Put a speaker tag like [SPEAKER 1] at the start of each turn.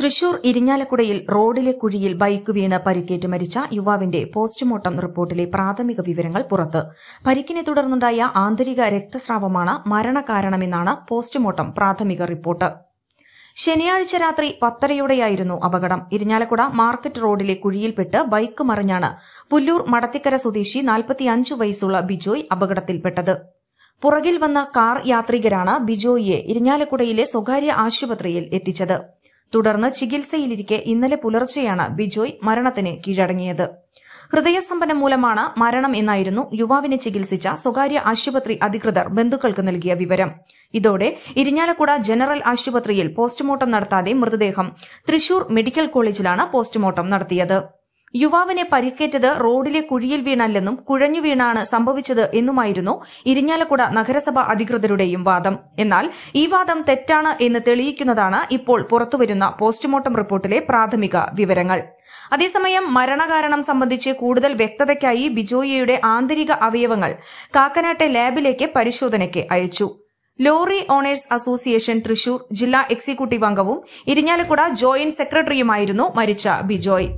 [SPEAKER 1] തൃശൂർ ഇരിഞ്ഞാലക്കുടയിൽ റോഡിലെ കുഴിയിൽ ബൈക്ക് വീണ് പരിക്കേറ്റ് മരിച്ച യുവാവിന്റെ പോസ്റ്റ്മോർട്ടം റിപ്പോർട്ടിലെ പ്രാഥമിക വിവരങ്ങൾ പുറത്ത് പരിക്കിനെ തുടർന്നുണ്ടായ ആന്തരിക രക്തസ്രാവമാണ് മരണകാരണമെന്നാണ് പോസ്റ്റ്മോർട്ടം പ്രാഥമിക റിപ്പോർട്ട് ശനിയാഴ്ച രാത്രി പത്തരയോടെയായിരുന്നു അപകടം ഇരിഞ്ഞാലക്കുട മാർക്കറ്റ് റോഡിലെ കുഴിയിൽപ്പെട്ട് ബൈക്ക് മറിഞ്ഞാണ് പുല്ലൂർ മടത്തിക്കര സ്വദേശി നാൽപ്പത്തിയഞ്ച് വയസ്സുള്ള ബിജോയ് അപകടത്തിൽപ്പെട്ടത് പുറകിൽ വന്ന കാർ യാത്രികരാണ് ബിജോയിയെ ഇരിഞ്ഞാലക്കുടയിലെ സ്വകാര്യ ആശുപത്രിയിൽ എത്തിച്ചത് തുടർന്ന് ചികിത്സയിലിരിക്കെ ഇന്നലെ പുലർച്ചെയാണ് ബിജോയ് മരണത്തിന് കീഴടങ്ങിയത് ഹൃദയസ്തംഭനം മൂലമാണ് മരണം എന്നായിരുന്നു യുവാവിനെ ചികിത്സിച്ച സ്വകാര്യ ആശുപത്രി അധികൃതർ ബന്ധുക്കൾക്ക് നൽകിയ വിവരം ഇതോടെ ഇരിഞ്ഞാലക്കുട ജനറൽ ആശുപത്രിയിൽ പോസ്റ്റ്മോർട്ടം നടത്താതെ മൃതദേഹം തൃശൂർ മെഡിക്കൽ കോളേജിലാണ് പോസ്റ്റ്മോർട്ടം നടത്തിയത് യുവാവിനെ പരിക്കേറ്റത് റോഡിലെ കുഴിയിൽ വീണല്ലെന്നും കുഴഞ്ഞു വീണാണ് സംഭവിച്ചത് എന്നുമായിരുന്നു ഇരിഞ്ഞാലക്കുട നഗരസഭ അധികൃതരുടെയും വാദം എന്നാൽ ഈ വാദം തെറ്റാണ് എന്ന് തെളിയിക്കുന്നതാണ് ഇപ്പോൾ പുറത്തുവരുന്ന പോസ്റ്റ്മോർട്ടം റിപ്പോർട്ടിലെ പ്രാഥമിക വിവരങ്ങൾ അതേസമയം മരണകാരണം സംബന്ധിച്ച് കൂടുതൽ വ്യക്തതയ്ക്കായി ബിജോയിയുടെ ആന്തരിക അവയവങ്ങൾ കാക്കനാട്ടെ ലാബിലേക്ക് പരിശോധനയ്ക്ക് അയച്ചു ലോറി ഓണേഴ്സ് അസോസിയേഷൻ തൃശൂർ ജില്ലാ എക്സിക്യൂട്ടീവ് അംഗവും ഇരിഞ്ഞാലക്കുട ജോയിന്റ് സെക്രട്ടറിയുമായിരുന്നു മരിച്ച ബിജോയ്